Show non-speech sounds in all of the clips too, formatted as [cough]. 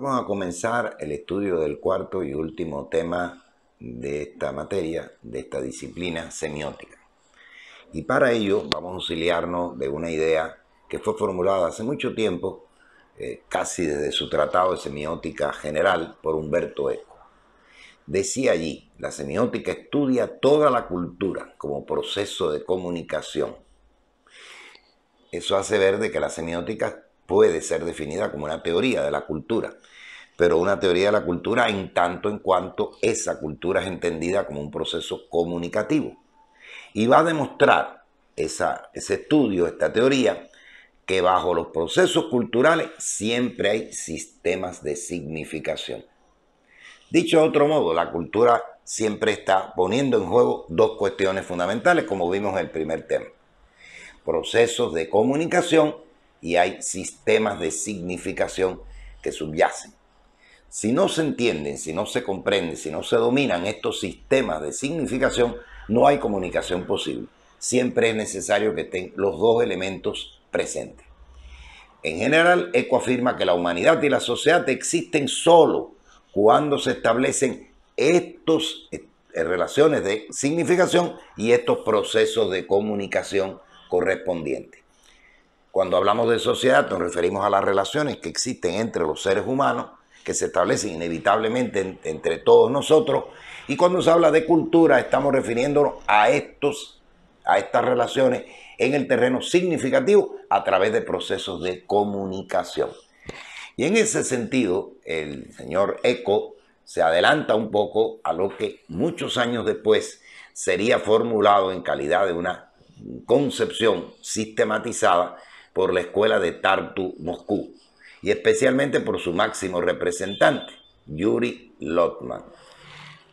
Vamos a comenzar el estudio del cuarto y último tema de esta materia, de esta disciplina semiótica. Y para ello vamos a auxiliarnos de una idea que fue formulada hace mucho tiempo, eh, casi desde su tratado de semiótica general, por Humberto Eco. Decía allí, la semiótica estudia toda la cultura como proceso de comunicación. Eso hace ver de que la semiótica puede ser definida como una teoría de la cultura, pero una teoría de la cultura en tanto en cuanto esa cultura es entendida como un proceso comunicativo. Y va a demostrar ese estudio, esta teoría, que bajo los procesos culturales siempre hay sistemas de significación. Dicho de otro modo, la cultura siempre está poniendo en juego dos cuestiones fundamentales, como vimos en el primer tema. Procesos de comunicación y hay sistemas de significación que subyacen. Si no se entienden, si no se comprenden, si no se dominan estos sistemas de significación, no hay comunicación posible. Siempre es necesario que estén los dos elementos presentes. En general, Eco afirma que la humanidad y la sociedad existen solo cuando se establecen estos eh, relaciones de significación y estos procesos de comunicación correspondientes. Cuando hablamos de sociedad nos referimos a las relaciones que existen entre los seres humanos, que se establecen inevitablemente entre todos nosotros. Y cuando se habla de cultura estamos refiriéndonos a, estos, a estas relaciones en el terreno significativo a través de procesos de comunicación. Y en ese sentido, el señor Eco se adelanta un poco a lo que muchos años después sería formulado en calidad de una concepción sistematizada por la escuela de Tartu Moscú y especialmente por su máximo representante, Yuri Lotman.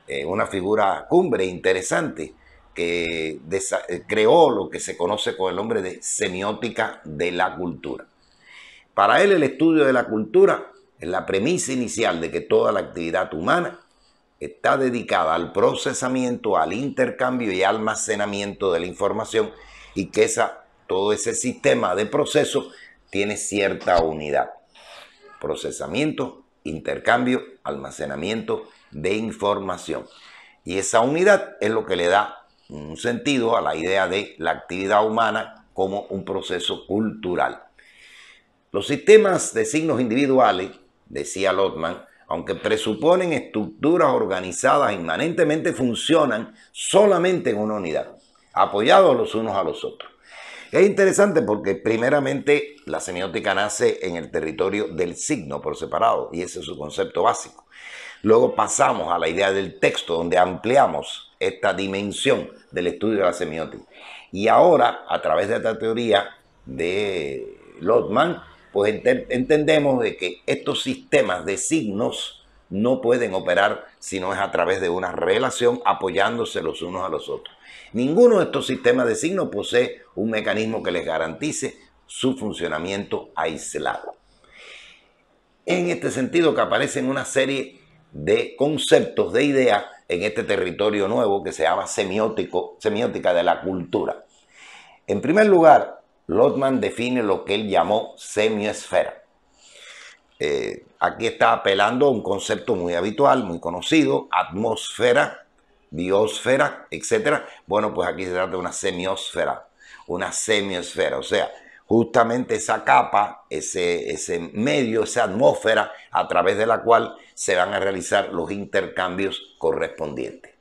Eh, una figura cumbre interesante que eh, creó lo que se conoce con el nombre de semiótica de la cultura. Para él el estudio de la cultura es la premisa inicial de que toda la actividad humana está dedicada al procesamiento, al intercambio y almacenamiento de la información y que esa todo ese sistema de proceso tiene cierta unidad. Procesamiento, intercambio, almacenamiento de información. Y esa unidad es lo que le da un sentido a la idea de la actividad humana como un proceso cultural. Los sistemas de signos individuales, decía Lotman, aunque presuponen estructuras organizadas inmanentemente funcionan solamente en una unidad, apoyados los unos a los otros. Es interesante porque primeramente la semiótica nace en el territorio del signo por separado y ese es su concepto básico. Luego pasamos a la idea del texto donde ampliamos esta dimensión del estudio de la semiótica. Y ahora, a través de esta teoría de Lotman, pues entendemos de que estos sistemas de signos no pueden operar si no es a través de una relación apoyándose los unos a los otros. Ninguno de estos sistemas de signos posee un mecanismo que les garantice su funcionamiento aislado. En este sentido que aparecen una serie de conceptos, de ideas en este territorio nuevo que se llama semiótico, semiótica de la cultura. En primer lugar, Lotman define lo que él llamó semiesfera. Eh, aquí está apelando a un concepto muy habitual, muy conocido, atmósfera, biosfera, etc. Bueno, pues aquí se trata de una semiosfera, una semiosfera, o sea, justamente esa capa, ese, ese medio, esa atmósfera a través de la cual se van a realizar los intercambios correspondientes.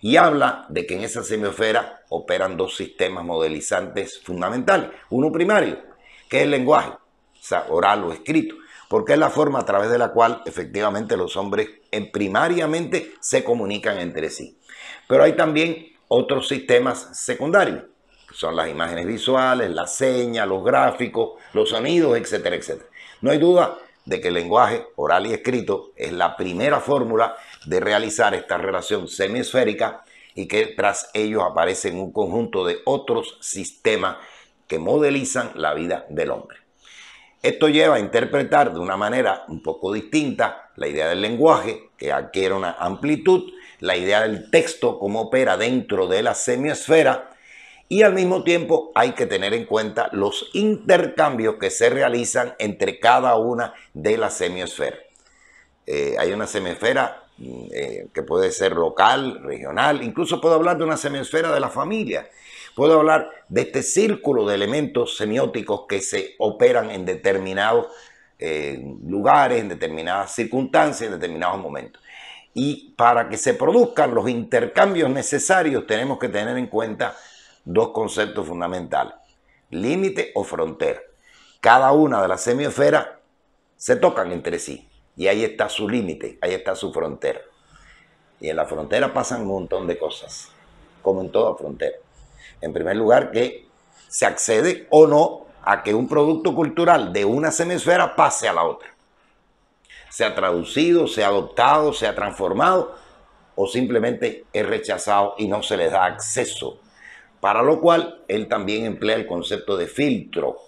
Y habla de que en esa semiosfera operan dos sistemas modelizantes fundamentales. Uno primario, que es el lenguaje, o sea, oral o escrito, porque es la forma a través de la cual efectivamente los hombres primariamente se comunican entre sí. Pero hay también otros sistemas secundarios, que son las imágenes visuales, las señas, los gráficos, los sonidos, etcétera, etcétera. No hay duda de que el lenguaje oral y escrito es la primera fórmula de realizar esta relación semiesférica y que tras ellos aparecen un conjunto de otros sistemas que modelizan la vida del hombre. Esto lleva a interpretar de una manera un poco distinta la idea del lenguaje, que adquiere una amplitud la idea del texto, cómo opera dentro de la semiosfera, y al mismo tiempo hay que tener en cuenta los intercambios que se realizan entre cada una de las semiosferas. Eh, hay una semiosfera mm, eh, que puede ser local, regional, incluso puedo hablar de una semiosfera de la familia, puedo hablar de este círculo de elementos semióticos que se operan en determinados eh, lugares, en determinadas circunstancias, en determinados momentos. Y para que se produzcan los intercambios necesarios tenemos que tener en cuenta dos conceptos fundamentales, límite o frontera. Cada una de las semiosferas se tocan entre sí y ahí está su límite, ahí está su frontera. Y en la frontera pasan un montón de cosas, como en toda frontera. En primer lugar, que se accede o no a que un producto cultural de una semiosfera pase a la otra se ha traducido, se ha adoptado, se ha transformado o simplemente es rechazado y no se le da acceso. Para lo cual él también emplea el concepto de filtro,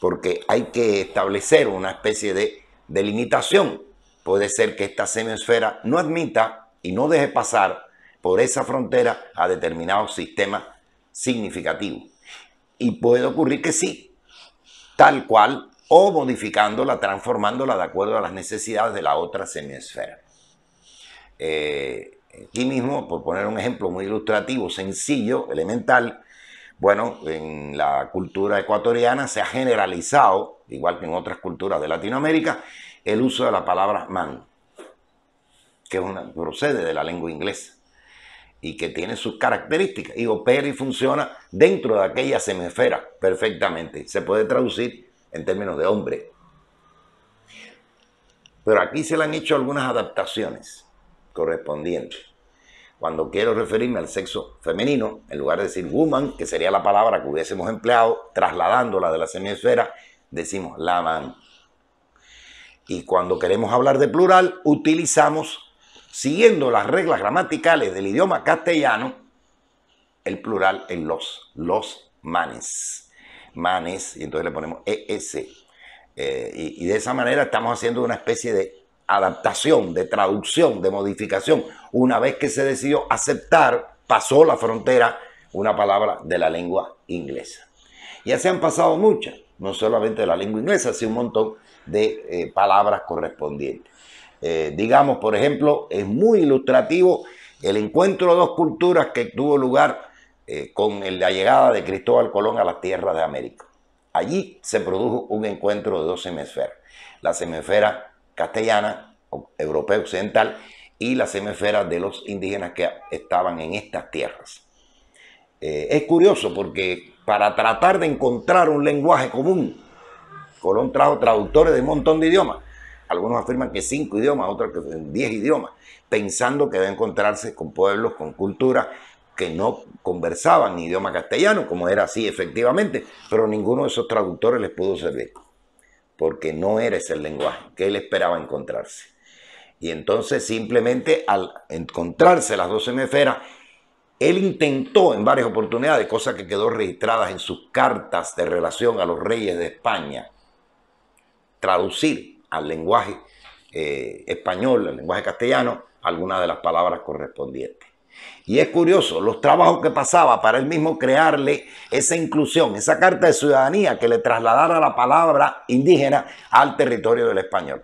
porque hay que establecer una especie de delimitación. Puede ser que esta semiosfera no admita y no deje pasar por esa frontera a determinados sistemas significativos. Y puede ocurrir que sí, tal cual o modificándola, transformándola de acuerdo a las necesidades de la otra semiesfera. Eh, aquí mismo, por poner un ejemplo muy ilustrativo, sencillo, elemental, bueno, en la cultura ecuatoriana se ha generalizado, igual que en otras culturas de Latinoamérica, el uso de la palabra man, que procede de la lengua inglesa y que tiene sus características y opera y funciona dentro de aquella semiesfera, perfectamente. Se puede traducir en términos de hombre. Pero aquí se le han hecho algunas adaptaciones correspondientes. Cuando quiero referirme al sexo femenino, en lugar de decir woman, que sería la palabra que hubiésemos empleado, trasladándola de la semiesfera, decimos la man. Y cuando queremos hablar de plural, utilizamos, siguiendo las reglas gramaticales del idioma castellano, el plural en los, los manes manes, y entonces le ponemos ES. Eh, y, de esa manera estamos haciendo una especie de adaptación, de traducción, de modificación. Una vez que se decidió aceptar, pasó la frontera una palabra de la lengua inglesa. Ya se han pasado muchas, no solamente de la lengua inglesa, sino un montón de eh, palabras correspondientes. Eh, digamos, por ejemplo, es muy ilustrativo el encuentro de dos culturas que tuvo lugar eh, con la llegada de Cristóbal Colón a las tierras de América. Allí se produjo un encuentro de dos hemisferas, la hemisfera castellana, europea occidental, y la semesfera de los indígenas que estaban en estas tierras. Eh, es curioso porque para tratar de encontrar un lenguaje común, Colón trajo traductores de un montón de idiomas. Algunos afirman que cinco idiomas, otros que diez idiomas, pensando que va encontrarse con pueblos, con culturas que no conversaban idioma castellano, como era así efectivamente, pero ninguno de esos traductores les pudo servir, porque no era ese el lenguaje que él esperaba encontrarse. Y entonces simplemente al encontrarse las dos hemisferas, él intentó en varias oportunidades, cosas que quedó registradas en sus cartas de relación a los reyes de España, traducir al lenguaje eh, español, al lenguaje castellano, algunas de las palabras correspondientes. Y es curioso, los trabajos que pasaba para él mismo crearle esa inclusión, esa carta de ciudadanía que le trasladara la palabra indígena al territorio del español.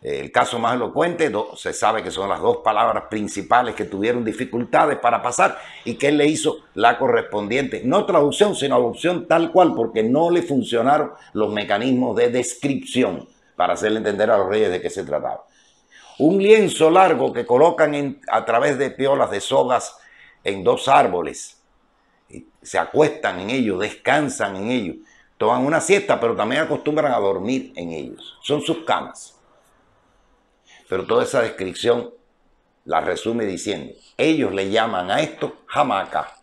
El caso más elocuente, se sabe que son las dos palabras principales que tuvieron dificultades para pasar y que él le hizo la correspondiente, no traducción, sino adopción tal cual, porque no le funcionaron los mecanismos de descripción para hacerle entender a los reyes de qué se trataba un lienzo largo que colocan a través de piolas de sogas en dos árboles. Se acuestan en ellos, descansan en ellos, toman una siesta, pero también acostumbran a dormir en ellos. Son sus camas. Pero toda esa descripción la resume diciendo, ellos le llaman a esto hamaca.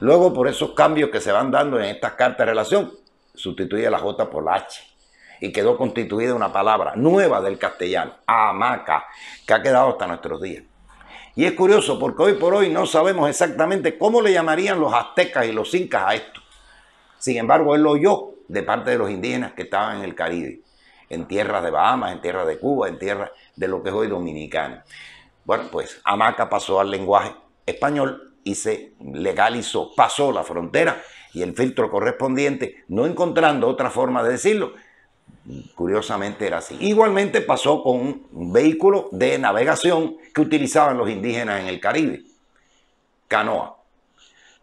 Luego, por esos cambios que se van dando en estas cartas de relación, sustituye la J por la H y quedó constituida una palabra nueva del castellano, hamaca, que ha quedado hasta nuestros días. Y es curioso porque hoy por hoy no sabemos exactamente cómo le llamarían los aztecas y los incas a esto. Sin embargo, él lo oyó de parte de los indígenas que estaban en el Caribe, en tierras de Bahamas, en tierras de Cuba, en tierras de lo que es hoy Dominicana. Bueno, pues hamaca pasó al lenguaje español y se legalizó, pasó la frontera y el filtro correspondiente, no encontrando otra forma de decirlo Curiosamente era así. Igualmente pasó con un vehículo de navegación que utilizaban los indígenas en el Caribe, canoa.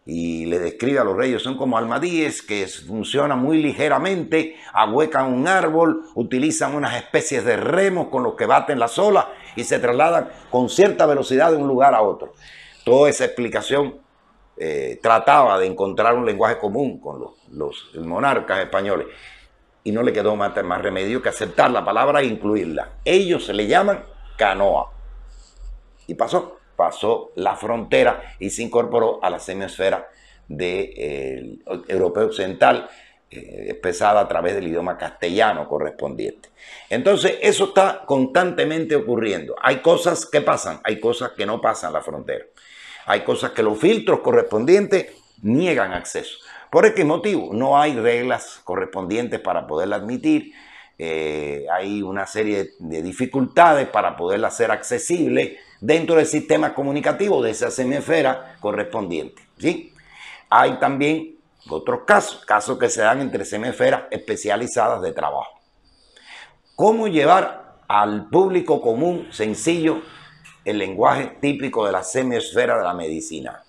Y le describe a los reyes, son como almadíes que funcionan muy ligeramente, ahuecan un árbol, utilizan unas especies de remos con los que baten las olas y se trasladan con cierta velocidad de un lugar a otro. Toda esa explicación eh, trataba de encontrar un lenguaje común con los monarcas españoles y no le quedó más, remedio que aceptar la palabra e incluirla. Ellos se le llaman canoa. Y pasó, pasó la frontera y se incorporó a la semiosfera de, eh, europeo occidental, eh, expresada a través del idioma castellano correspondiente. Entonces, eso está constantemente ocurriendo. Hay cosas que pasan, hay cosas que no pasan la frontera. Hay cosas que los filtros correspondientes niegan acceso. ¿Por este motivo? No hay reglas correspondientes para poderla admitir. Eh, hay una serie de dificultades para poderla hacer accesible dentro del sistema comunicativo de esa semiesfera correspondiente. Hay también otros casos, casos que se dan entre semiesferas especializadas de trabajo. ¿Cómo llevar al público común sencillo el lenguaje típico de la semiesfera de la medicina?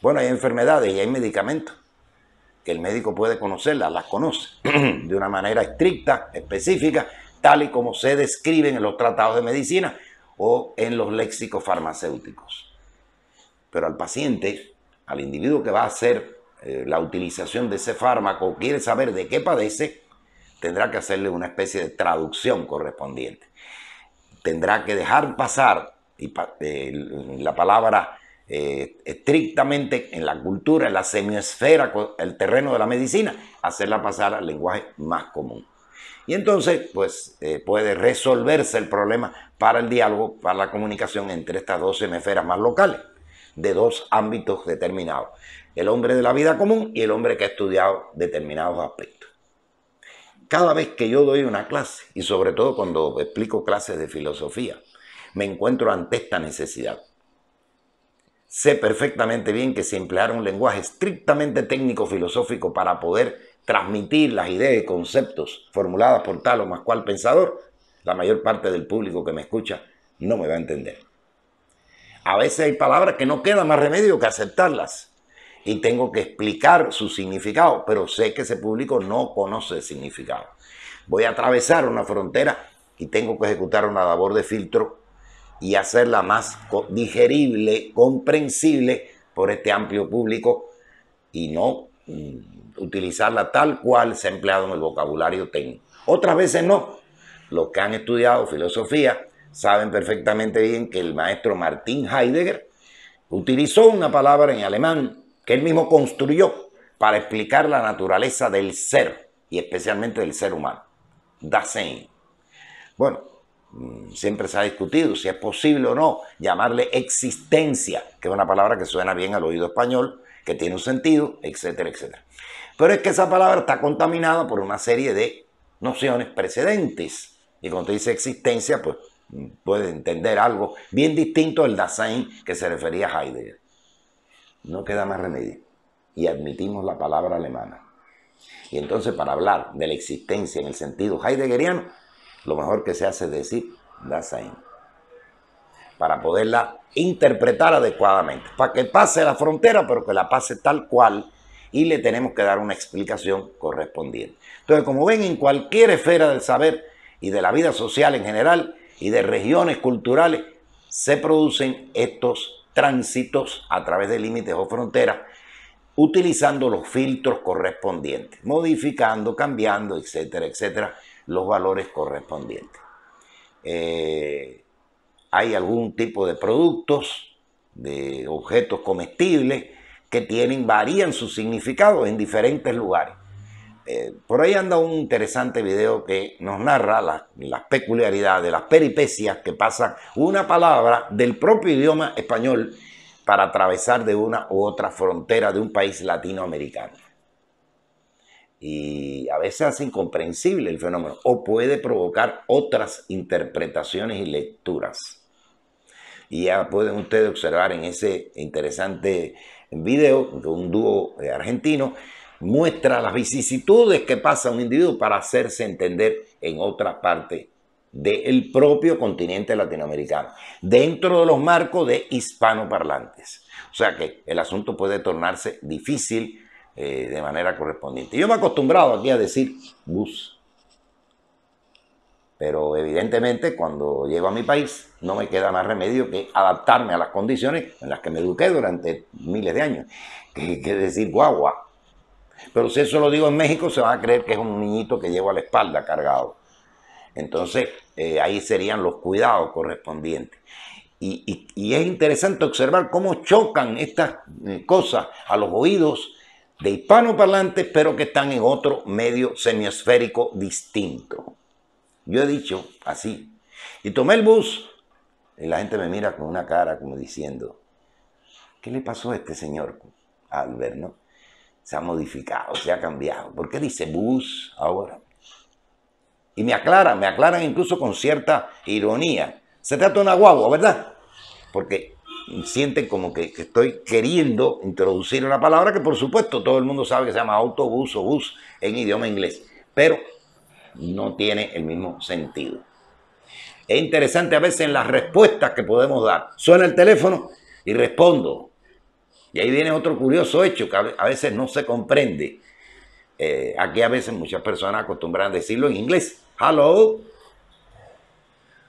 Bueno, hay enfermedades y hay medicamentos que el médico puede conocerlas, las conoce [clears throat] de una manera estricta, específica, tal y como se describen en los tratados de medicina o en los léxicos farmacéuticos. Pero al paciente, al individuo que va a hacer eh, la utilización de ese fármaco, quiere saber de qué padece, tendrá que hacerle una especie de traducción correspondiente. Tendrá que dejar pasar eh, la palabra eh, estrictamente en la cultura, en la semiosfera, el terreno de la medicina, hacerla pasar al lenguaje más común. Y entonces, pues eh, puede resolverse el problema para el diálogo, para la comunicación entre estas dos hemisferas más locales, de dos ámbitos determinados. El hombre de la vida común y el hombre que ha estudiado determinados aspectos. Cada vez que yo doy una clase, y sobre todo cuando explico clases de filosofía, me encuentro ante esta necesidad. Sé perfectamente bien que si emplear un lenguaje estrictamente técnico-filosófico para poder transmitir las ideas y conceptos formuladas por tal o más cual pensador, la mayor parte del público que me escucha no me va a entender. A veces hay palabras que no queda más remedio que aceptarlas y tengo que explicar su significado, pero sé que ese público no conoce el significado. Voy a atravesar una frontera y tengo que ejecutar una labor de filtro y hacerla más digerible, comprensible por este amplio público y no mm, utilizarla tal cual se ha empleado en el vocabulario técnico. Otras veces no. Los que han estudiado filosofía saben perfectamente bien que el maestro Martin Heidegger utilizó una palabra en alemán que él mismo construyó para explicar la naturaleza del ser y especialmente del ser humano. Dasein. Bueno, Mm, siempre se ha discutido si es posible o no llamarle existencia, que es una palabra que suena bien al oído español, que tiene un sentido, etcétera, etcétera. Pero es que esa palabra está contaminada por una serie de nociones precedentes. Y cuando dice existencia, pues mm, puede entender algo bien distinto del Dasein que se refería a Heidegger. No queda más remedio. Y admitimos la palabra alemana. Y entonces para hablar de la existencia en el sentido heideggeriano, lo mejor que se hace es decir Dasein. Para poderla interpretar adecuadamente. Para que pase la frontera, pero que la pase tal cual. Y le tenemos que dar una explicación correspondiente. Entonces, como ven, en cualquier esfera del saber y de la vida social en general y de regiones culturales, se producen estos tránsitos a través de límites o fronteras utilizando los filtros correspondientes, modificando, cambiando, etcétera, etcétera, los valores correspondientes. Eh, hay algún tipo de productos, de objetos comestibles que tienen, varían su significado en diferentes lugares. Eh, por ahí anda un interesante video que nos narra las, peculiaridades peculiaridades, las peripecias que pasan una palabra del propio idioma español para atravesar de una u otra frontera de un país latinoamericano y a veces hace incomprensible el fenómeno o puede provocar otras interpretaciones y lecturas. Y ya pueden ustedes observar en ese interesante video de un dúo eh, argentino, muestra las vicisitudes que pasa un individuo para hacerse entender en otra parte del propio continente latinoamericano, dentro de los marcos de hispanoparlantes. O sea que el asunto puede tornarse difícil eh, de manera correspondiente. Yo me he acostumbrado aquí a decir bus, pero evidentemente cuando llego a mi país no me queda más remedio que adaptarme a las condiciones en las que me eduqué durante miles de años, que, decir guagua. Pero si eso lo digo en México se van a creer que es un niñito que llevo a la espalda cargado. Entonces eh, ahí serían los cuidados correspondientes. Y, y, es interesante observar cómo chocan estas eh, cosas a los oídos de hispanoparlantes, pero que están en otro medio semiesférico distinto. Yo he dicho así. Y tomé el bus y la gente me mira con una cara como diciendo, ¿qué le pasó a este señor Albert? ¿no? Se ha modificado, se ha cambiado. ¿Por qué dice bus ahora? Y me aclaran, me aclaran incluso con cierta ironía. Se trata de una guagua, ¿verdad? Porque sienten como que, estoy queriendo introducir una palabra que por supuesto todo el mundo sabe que se llama autobús o bus en idioma inglés, pero no tiene el mismo sentido. Es interesante a veces en las respuestas que podemos dar. Suena el teléfono y respondo. Y ahí viene otro curioso hecho que a veces no se comprende. Eh, aquí a veces muchas personas acostumbran decirlo en inglés. Hello.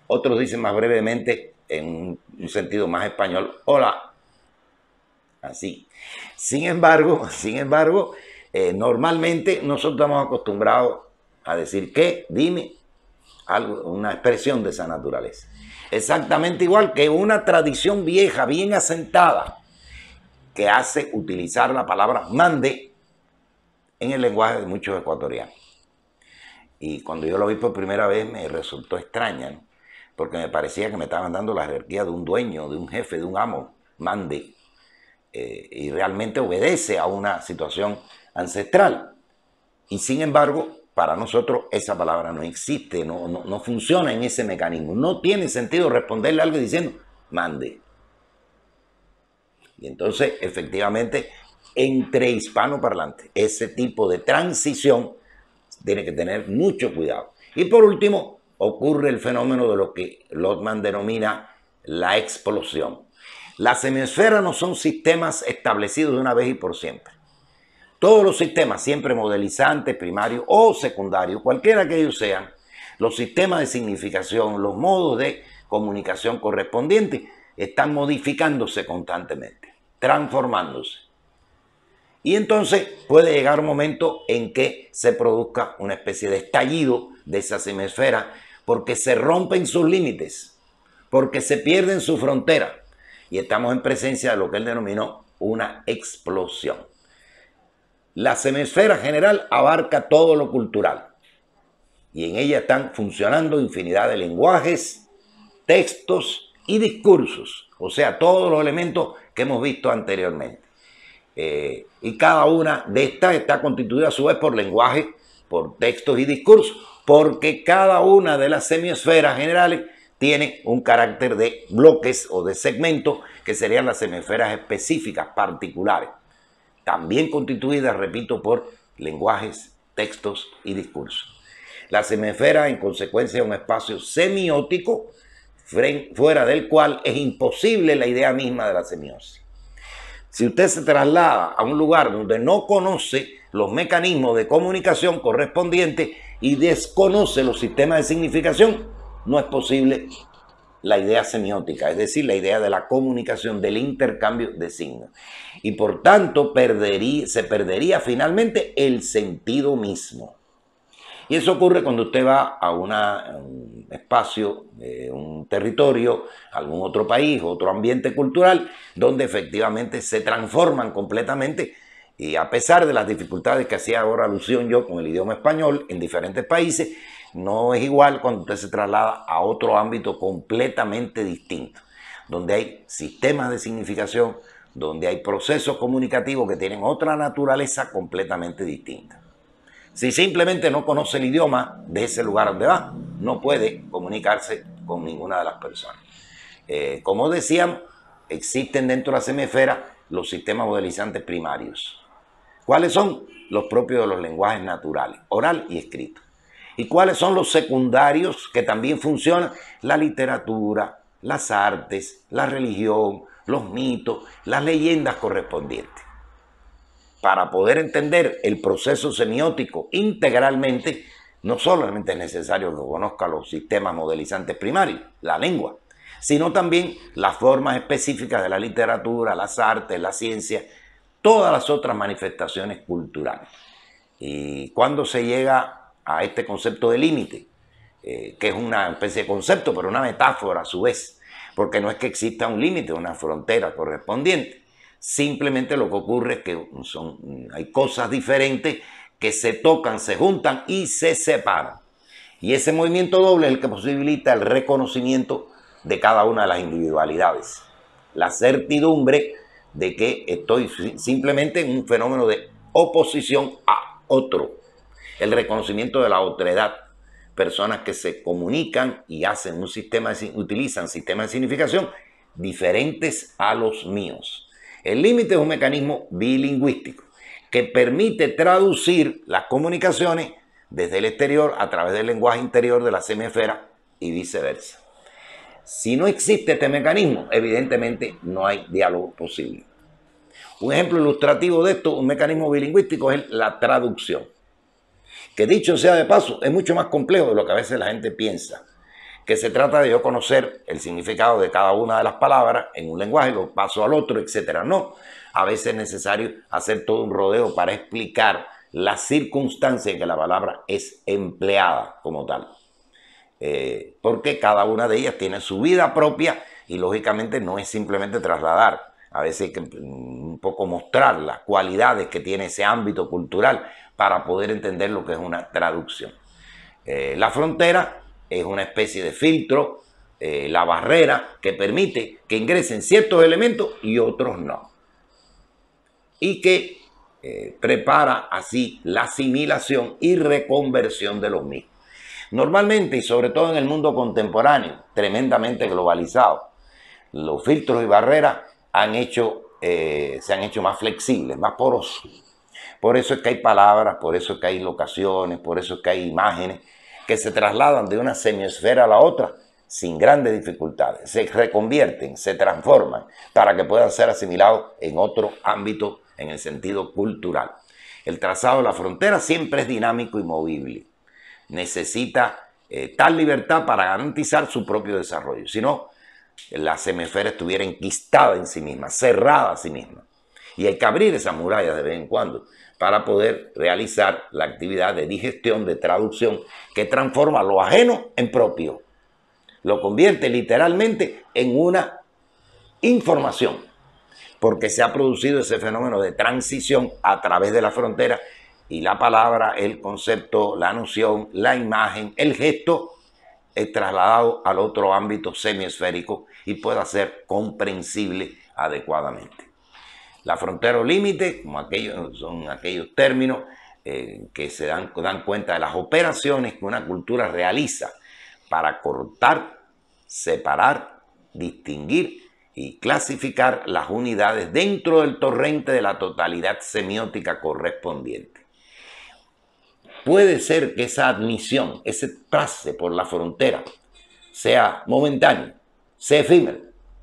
Otros dicen más brevemente, en un, sentido más español, hola. Así. Sin embargo, [laughs] sin embargo, eh, normalmente nosotros estamos acostumbrados a decir que, dime, algo, una expresión de esa naturaleza. Exactamente igual que una tradición vieja, bien asentada, que hace utilizar la palabra mande en el lenguaje de muchos ecuatorianos. Y cuando yo lo vi por primera vez me resultó extraña, ¿no? porque me parecía que me estaban dando la jerarquía de un dueño, de un jefe, de un amo, mande, eh, y realmente obedece a una situación ancestral. Y sin embargo, para nosotros esa palabra no existe, no, no funciona en ese mecanismo. No tiene sentido responderle algo diciendo, mande. Y entonces, efectivamente, entre hispanoparlantes, ese tipo de transición tiene que tener mucho cuidado. Y por último, ocurre el fenómeno de lo que Lotman denomina la explosión. Las hemisferas no son sistemas establecidos de una vez y por siempre. Todos los sistemas, siempre modelizantes, primarios o secundarios, cualquiera que ellos sean, los sistemas de significación, los modos de comunicación correspondientes, están modificándose constantemente, transformándose. Y entonces puede llegar un momento en que se produzca una especie de estallido de esa hemisferas porque se rompen sus límites, porque se pierden su frontera. Y estamos en presencia de lo que él denominó una explosión. La semisfera general abarca todo lo cultural y en ella están funcionando infinidad de lenguajes, textos y discursos, o sea, todos los elementos que hemos visto anteriormente. Eh, y cada una de estas está constituida a su vez por lenguaje, por textos y discursos porque cada una de las semiosferas generales tiene un carácter de bloques o de segmentos que serían las semiosferas específicas, particulares, también constituidas, repito, por lenguajes, textos y discursos. La semiosfera, en consecuencia, es un espacio semiótico fuera del cual es imposible la idea misma de la semiosis. Si usted se traslada a un lugar donde no conoce los mecanismos de comunicación correspondientes, y desconoce los sistemas de significación, no es posible la idea semiótica, es decir, la idea de la comunicación, del intercambio de signos. Y por tanto, se perdería finalmente el sentido mismo. Y eso ocurre cuando usted va a, un espacio, eh, un territorio, algún otro país, otro ambiente cultural, donde efectivamente se transforman completamente y a pesar de las dificultades que hacía ahora alusión yo con el idioma español en diferentes países, no es igual cuando usted se traslada a otro ámbito completamente distinto, donde hay sistemas de significación, donde hay procesos comunicativos que tienen otra naturaleza completamente distinta. Si simplemente no conoce el idioma de ese lugar donde va, no puede comunicarse con ninguna de las personas. Eh, como decíamos, existen dentro de la semifera los sistemas modelizantes primarios. ¿Cuáles son? Los propios de los lenguajes naturales, oral y escrito. ¿Y cuáles son los secundarios que también funcionan? La literatura, las artes, la religión, los mitos, las leyendas correspondientes. Para poder entender el proceso semiótico integralmente, no solamente es necesario que conozca los sistemas modelizantes primarios, la lengua, sino también las formas específicas de la literatura, las artes, la ciencia, todas las otras manifestaciones culturales. Y cuando se llega a este concepto de límite, eh, que es una especie de concepto, pero una metáfora a su vez, porque no es que exista un límite, una frontera correspondiente. Simplemente lo que ocurre es que son, hay cosas diferentes que se tocan, se juntan y se separan. Y ese movimiento doble es el que posibilita el reconocimiento de cada una de las individualidades. La certidumbre de que estoy simplemente en un fenómeno de oposición a otro. El reconocimiento de la otredad. Personas que se comunican y hacen un sistema, utilizan sistemas de significación diferentes a los míos. El límite es un mecanismo bilingüístico que permite traducir las comunicaciones desde el exterior a través del lenguaje interior de la semiesfera y viceversa. Si no existe este mecanismo, evidentemente no hay diálogo posible. Un ejemplo ilustrativo de esto, un mecanismo bilingüístico, es la traducción. Que dicho sea de paso, es mucho más complejo de lo que a veces la gente piensa. Que se trata de yo conocer el significado de cada una de las palabras en un lenguaje, lo paso al otro, etc. No, a veces es necesario hacer todo un rodeo para explicar la circunstancia en que la palabra es empleada como tal. Eh, porque cada una de ellas tiene su vida propia y lógicamente no es simplemente trasladar, a veces hay que mm, un poco mostrar las cualidades que tiene ese ámbito cultural para poder entender lo que es una traducción. Eh, la frontera es una especie de filtro, eh, la barrera que permite que ingresen ciertos elementos y otros no. Y que prepara así la asimilación y reconversión de los mismos. Normalmente, y sobre todo en el mundo contemporáneo, tremendamente globalizado, los filtros y barreras han hecho, eh, se han hecho más flexibles, más porosos. Por eso es que hay palabras, por eso es que hay locaciones, por eso es que hay imágenes que se trasladan de una semiesfera a la otra sin grandes dificultades. Se reconvierten, se transforman para que puedan ser asimilados en otro ámbito en el sentido cultural. El trazado de la frontera siempre es dinámico y movible necesita eh, tal libertad para garantizar su propio desarrollo. Si no, la semifera estuviera enquistada en sí misma, cerrada a sí misma. Y hay que abrir esas murallas de vez en cuando para poder realizar la actividad de digestión, de traducción, que transforma lo ajeno en propio. Lo convierte literalmente en una información, porque se ha producido ese fenómeno de transición a través de la frontera y la palabra, el concepto, la noción, la imagen, el gesto, es trasladado al otro ámbito semiesférico y pueda ser comprensible adecuadamente. La frontera o límite, como aquellos, son aquellos términos eh, que se dan, dan cuenta de las operaciones que una cultura realiza para cortar, separar, distinguir y clasificar las unidades dentro del torrente de la totalidad semiótica correspondiente. Puede ser que esa admisión, ese pase por la frontera, sea momentáneo, sea efímero.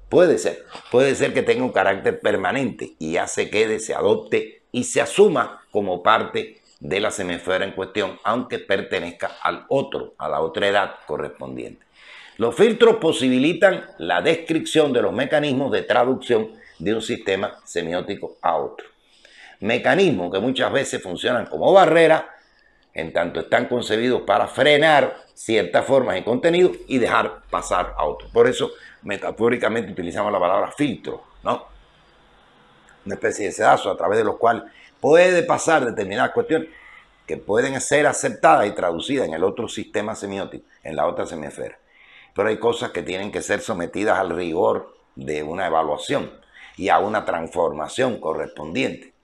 Puede ser. Puede ser que tenga un carácter permanente y ya se quede, se adopte y se asuma como parte de la semisfera en cuestión, aunque pertenezca al otro, a la otra edad correspondiente. Los filtros posibilitan la descripción de los mecanismos de traducción de un sistema semiótico a otro. Mecanismos que muchas veces funcionan como barrera en tanto están concebidos para frenar ciertas formas de contenido y dejar pasar a otros. Por eso, metafóricamente utilizamos la palabra filtro, ¿no? Una especie de sedazo a través de los cuales puede pasar determinadas cuestiones que pueden ser aceptadas y traducidas en el otro sistema semiótico, en la otra semiesfera. Pero hay cosas que tienen que ser sometidas al rigor de una evaluación y a una transformación correspondiente.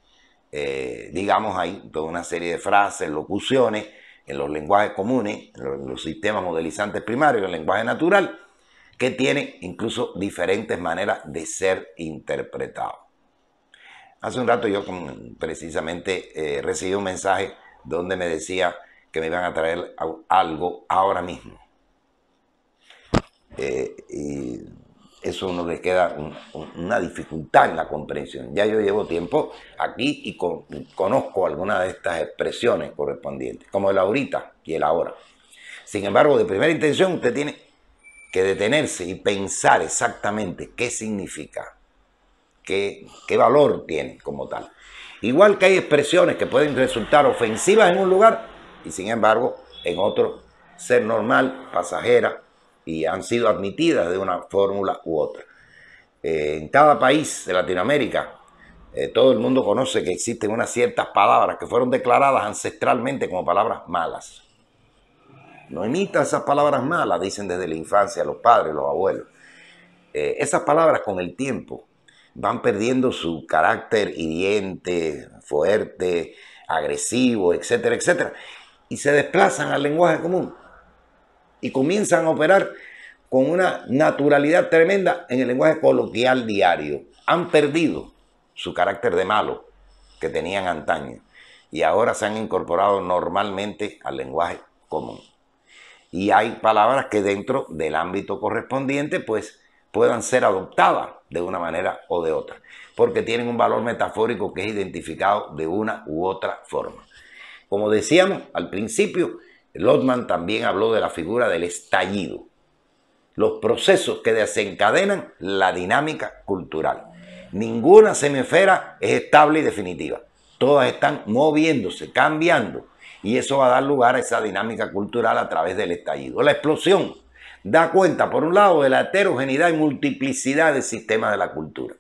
Eh, digamos, hay toda una serie de frases, locuciones en los lenguajes comunes, en los, sistemas modelizantes primarios, en el lenguaje natural, que tiene incluso diferentes maneras de ser interpretado. Hace un rato yo precisamente eh, recibí un mensaje donde me decía que me iban a traer algo ahora mismo. Eh, eso uno le queda una dificultad en la comprensión. Ya yo llevo tiempo aquí y conozco algunas de estas expresiones correspondientes, como el ahorita y el ahora. Sin embargo, de primera intención usted tiene que detenerse y pensar exactamente qué significa, qué, qué valor tiene como tal. Igual que hay expresiones que pueden resultar ofensivas en un lugar y sin embargo en otro ser normal, pasajera, y han sido admitidas de una fórmula u otra. Eh, en cada país de Latinoamérica, eh, todo el mundo conoce que existen unas ciertas palabras que fueron declaradas ancestralmente como palabras malas. No imita esas palabras malas, dicen desde la infancia los padres, los abuelos. Eh, esas palabras con el tiempo van perdiendo su carácter hiriente, fuerte, agresivo, etcétera, etcétera, y se desplazan al lenguaje común y comienzan a operar con una naturalidad tremenda en el lenguaje coloquial diario. Han perdido su carácter de malo que tenían antaño y ahora se han incorporado normalmente al lenguaje común. Y hay palabras que dentro del ámbito correspondiente pues puedan ser adoptadas de una manera o de otra, porque tienen un valor metafórico que es identificado de una u otra forma. Como decíamos al principio, Lotman también habló de la figura del estallido, los procesos que desencadenan la dinámica cultural. Ninguna semisfera es estable y definitiva. Todas están moviéndose, cambiando, y eso va a dar lugar a esa dinámica cultural a través del estallido. La explosión da cuenta, por un lado, de la heterogeneidad y multiplicidad del sistema de la cultura,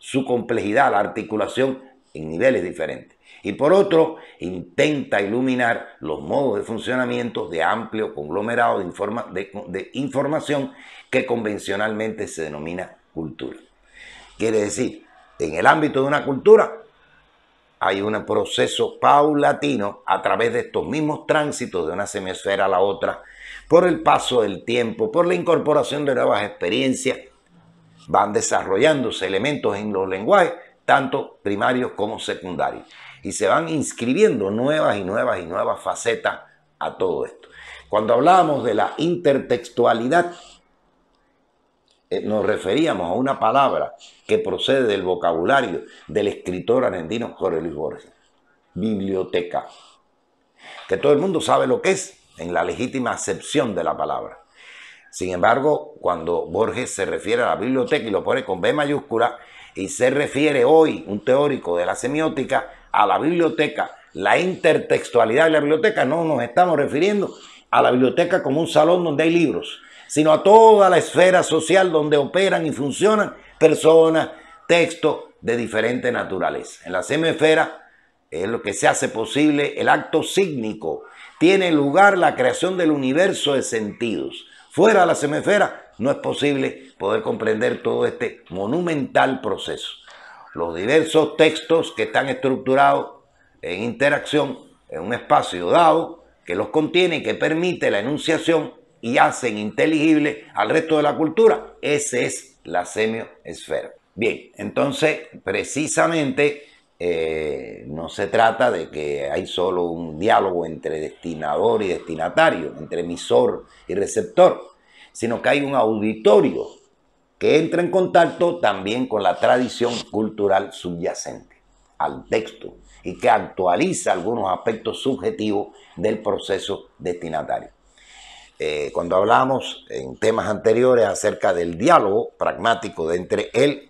su complejidad, la articulación en niveles diferentes y por otro intenta iluminar los modos de funcionamiento de amplio conglomerado de, de, información que convencionalmente se denomina cultura. Quiere decir, en el ámbito de una cultura hay un proceso paulatino a través de estos mismos tránsitos de una semiosfera a la otra, por el paso del tiempo, por la incorporación de nuevas experiencias, van desarrollándose elementos en los lenguajes, tanto primarios como secundarios y se van inscribiendo nuevas y nuevas y nuevas facetas a todo esto. Cuando hablábamos de la intertextualidad, eh, nos referíamos a una palabra que procede del vocabulario del escritor arendino Jorge Luis Borges, biblioteca, que todo el mundo sabe lo que es en la legítima acepción de la palabra. Sin embargo, cuando Borges se refiere a la biblioteca y lo pone con B mayúscula, y se refiere hoy un teórico de la semiótica, a la biblioteca, la intertextualidad de la biblioteca, no nos estamos refiriendo a la biblioteca como un salón donde hay libros, sino a toda la esfera social donde operan y funcionan personas, textos de diferente naturaleza. En la semiesfera es lo que se hace posible el acto sígnico. Tiene lugar la creación del universo de sentidos. Fuera de la semiesfera no es posible poder comprender todo este monumental proceso los diversos textos que están estructurados en interacción en un espacio dado que los contiene y que permite la enunciación y hacen inteligible al resto de la cultura. Esa es la semiosfera. Bien, entonces precisamente eh, no se trata de que hay solo un diálogo entre destinador y destinatario, entre emisor y receptor, sino que hay un auditorio que entra en contacto también con la tradición cultural subyacente al texto y que actualiza algunos aspectos subjetivos del proceso destinatario. Eh, cuando hablamos en temas anteriores acerca del diálogo pragmático de entre el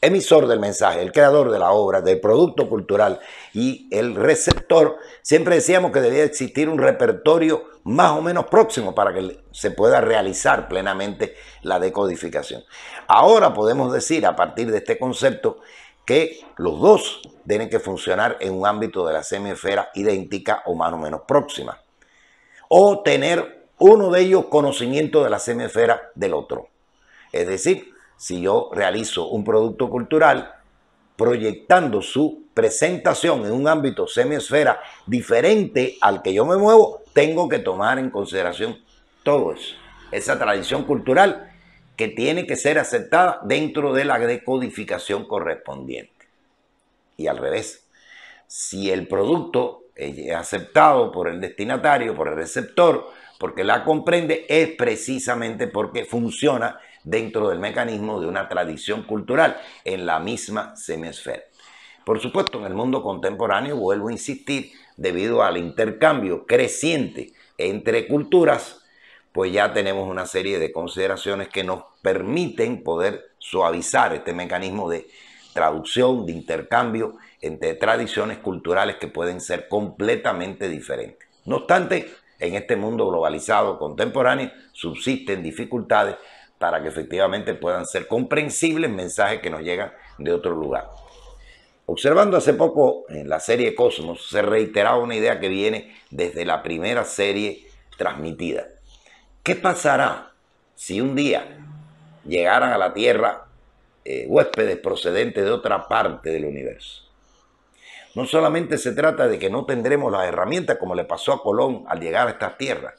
emisor del mensaje, el creador de la obra, del producto cultural y el receptor, siempre decíamos que debía existir un repertorio más o menos próximo para que se pueda realizar plenamente la decodificación. Ahora podemos decir a partir de este concepto que los dos tienen que funcionar en un ámbito de la semiesfera idéntica o más o menos próxima, o tener uno de ellos conocimiento de la semiesfera del otro. Es decir, si yo realizo un producto cultural proyectando su presentación en un ámbito semiesfera diferente al que yo me muevo, tengo que tomar en consideración todo eso, esa tradición cultural que tiene que ser aceptada dentro de la decodificación correspondiente. Y al revés, si el producto es aceptado por el destinatario, por el receptor, porque la comprende, es precisamente porque funciona dentro del mecanismo de una tradición cultural en la misma semiesfera. Por supuesto, en el mundo contemporáneo, vuelvo a insistir, debido al intercambio creciente entre culturas, pues ya tenemos una serie de consideraciones que nos permiten poder suavizar este mecanismo de traducción, de intercambio entre tradiciones culturales que pueden ser completamente diferentes. No obstante, en este mundo globalizado contemporáneo subsisten dificultades para que efectivamente puedan ser comprensibles mensajes que nos llegan de otro lugar. Observando hace poco en la serie Cosmos, se reiteraba una idea que viene desde la primera serie transmitida. ¿Qué pasará si un día llegaran a la Tierra eh, huéspedes procedentes de otra parte del universo? No solamente se trata de que no tendremos las herramientas como le pasó a Colón al llegar a estas tierras,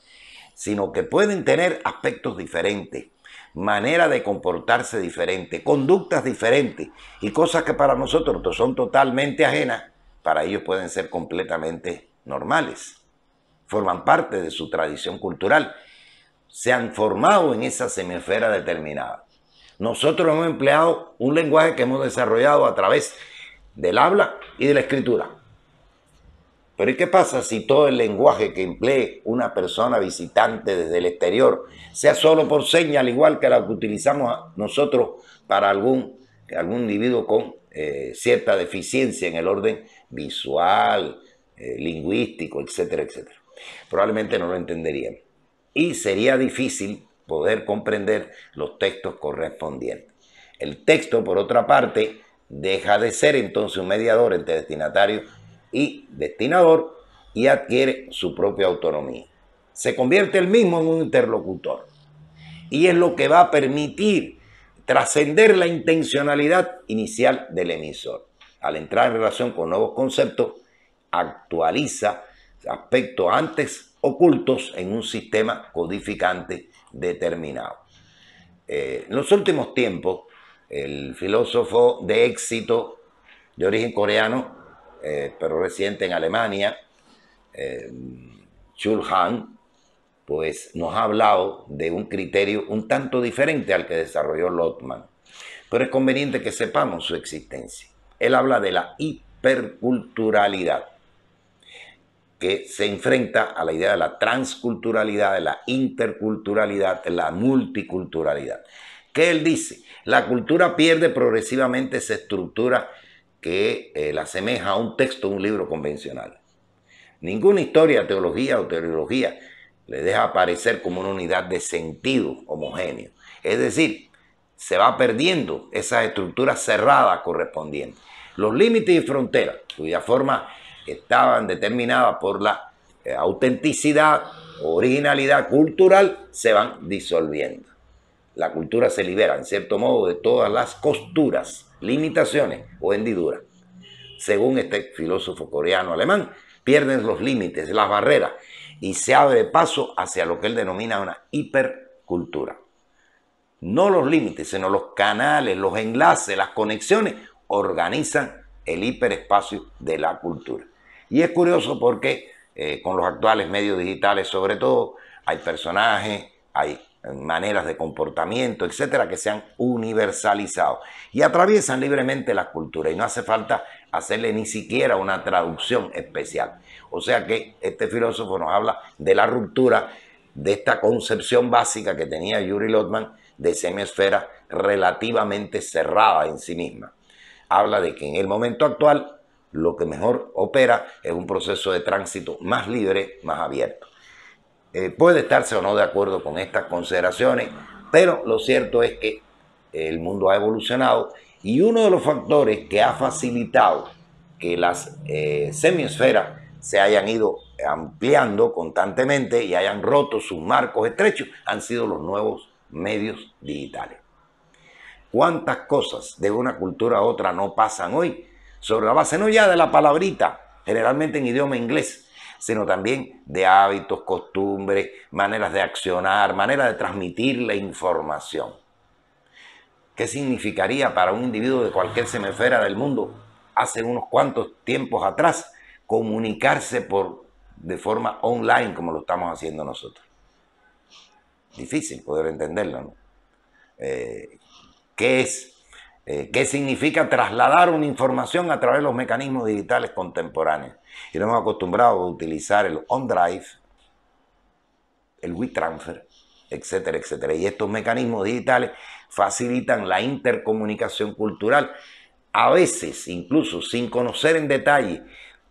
sino que pueden tener aspectos diferentes, manera de comportarse diferente, conductas diferentes y cosas que para nosotros son totalmente ajenas, para ellos pueden ser completamente normales. Forman parte de su tradición cultural. Se han formado en esa semisfera determinada. Nosotros hemos empleado un lenguaje que hemos desarrollado a través del habla y de la escritura. Pero ¿y qué pasa si todo el lenguaje que emplee una persona visitante desde el exterior sea solo por señal al igual que la que utilizamos nosotros para algún, algún individuo con eh, cierta deficiencia en el orden visual, eh, lingüístico, etcétera, etcétera? Probablemente no lo entenderían. Y sería difícil poder comprender los textos correspondientes. El texto, por otra parte, deja de ser entonces un mediador entre destinatario y destinador y adquiere su propia autonomía. Se convierte el mismo en un interlocutor y es lo que va a permitir trascender la intencionalidad inicial del emisor. Al entrar en relación con nuevos conceptos, actualiza aspectos antes ocultos en un sistema codificante determinado. Eh, en los últimos tiempos, el filósofo de éxito de origen coreano, eh, pero reciente en Alemania, eh, Schulhan, pues nos ha hablado de un criterio un tanto diferente al que desarrolló Lotman. Pero es conveniente que sepamos su existencia. Él habla de la hiperculturalidad, que se enfrenta a la idea de la transculturalidad, de la interculturalidad, de la multiculturalidad. ¿Qué él dice? La cultura pierde progresivamente esa estructura que eh, la asemeja a un texto de un libro convencional. Ninguna historia, teología o teología le deja aparecer como una unidad de sentido homogéneo. Es decir, se va perdiendo esa estructura cerrada correspondiente. Los límites y fronteras, cuya forma estaban determinadas por la eh, autenticidad, originalidad cultural, se van disolviendo. La cultura se libera, en cierto modo, de todas las costuras limitaciones o hendiduras. Según este filósofo coreano-alemán, pierden los límites, las barreras, y se abre paso hacia lo que él denomina una hipercultura. No los límites, sino los canales, los enlaces, las conexiones organizan el hiperespacio de la cultura. Y es curioso porque eh, con los actuales medios digitales sobre todo, hay personajes, hay maneras de comportamiento, etcétera, que se han universalizado y atraviesan libremente las culturas y no hace falta hacerle ni siquiera una traducción especial. O sea que este filósofo nos habla de la ruptura de esta concepción básica que tenía Yuri Lotman de semiesfera relativamente cerrada en sí misma. Habla de que en el momento actual lo que mejor opera es un proceso de tránsito más libre, más abierto. Eh, puede estarse o no de acuerdo con estas consideraciones, pero lo cierto es que el mundo ha evolucionado y uno de los factores que ha facilitado que las eh, semiesferas se hayan ido ampliando constantemente y hayan roto sus marcos estrechos han sido los nuevos medios digitales. ¿Cuántas cosas de una cultura a otra no pasan hoy? Sobre la base no ya de la palabrita, generalmente en idioma inglés, sino también de hábitos, costumbres, maneras de accionar, maneras de transmitir la información. ¿Qué significaría para un individuo de cualquier semifera del mundo hace unos cuantos tiempos atrás comunicarse por, de forma online como lo estamos haciendo nosotros? Difícil poder entenderlo, ¿no? Eh, ¿Qué es eh, qué significa trasladar una información a través de los mecanismos digitales contemporáneos. Y nos hemos acostumbrado a utilizar el OnDrive, el we-transfer, etcétera, etcétera. Y estos mecanismos digitales facilitan la intercomunicación cultural, a veces incluso sin conocer en detalle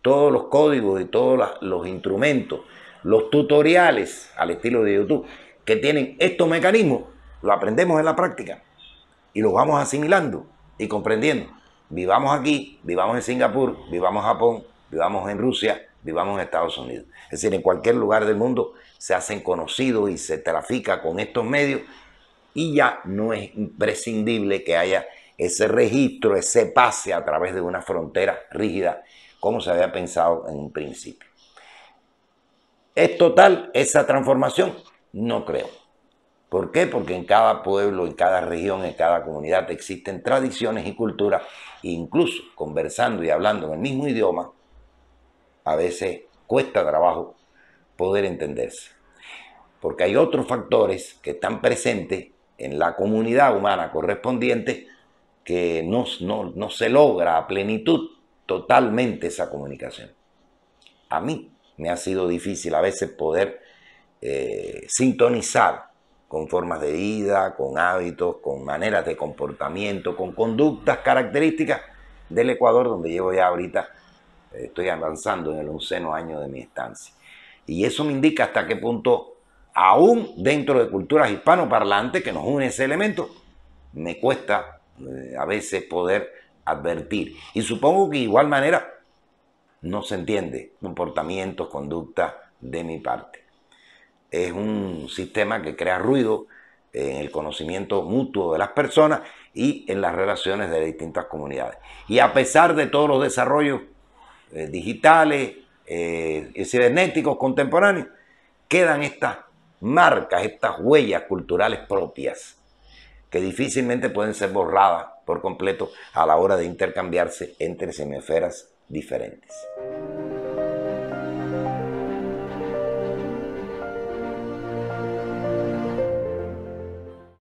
todos los códigos y todos los instrumentos, los tutoriales al estilo de YouTube que tienen estos mecanismos, lo aprendemos en la práctica y los vamos asimilando y comprendiendo. Vivamos aquí, vivamos en Singapur, vivamos en Japón, vivamos en Rusia, vivamos en Estados Unidos. Es decir, en cualquier lugar del mundo se hacen conocidos y se trafica con estos medios y ya no es imprescindible que haya ese registro, ese pase a través de una frontera rígida como se había pensado en un principio. ¿Es total esa transformación? No creo. ¿Por qué? Porque en cada pueblo, en cada región, en cada comunidad existen tradiciones y culturas, incluso conversando y hablando en el mismo idioma, a veces cuesta trabajo poder entenderse. Porque hay otros factores que están presentes en la comunidad humana correspondiente que no, se logra a plenitud totalmente esa comunicación. A mí me ha sido difícil a veces poder eh, sintonizar con formas de vida, con hábitos, con maneras de comportamiento, con conductas características del Ecuador, donde llevo ya ahorita, eh, estoy avanzando en el onceno año de mi estancia. Y eso me indica hasta qué punto, aún dentro de culturas hispanoparlantes, que nos une ese elemento, me cuesta eh, a veces poder advertir. Y supongo que de igual manera no se entiende comportamientos, conductas de mi parte es un sistema que crea ruido en el conocimiento mutuo de las personas y en las relaciones de distintas comunidades. Y a pesar de todos los desarrollos eh, digitales eh, y cibernéticos contemporáneos, quedan estas marcas, estas huellas culturales propias, que difícilmente pueden ser borradas por completo a la hora de intercambiarse entre semiesferas diferentes.